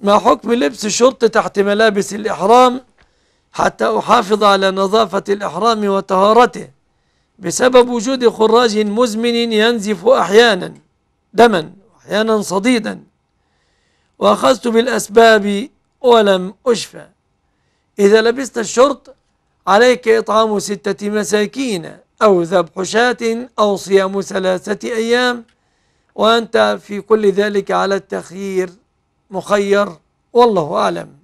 ما حكم لبس الشرط تحت ملابس الإحرام حتى أحافظ على نظافة الإحرام وطهارته بسبب وجود خراج مزمن ينزف أحيانا دما أحيانا صديدا وأخذت بالأسباب ولم أشفى إذا لبست الشرط عليك إطعام ستة مساكين أو ذبح شاة أو صيام ثلاثة أيام وأنت في كل ذلك على التخيير مخير والله أعلم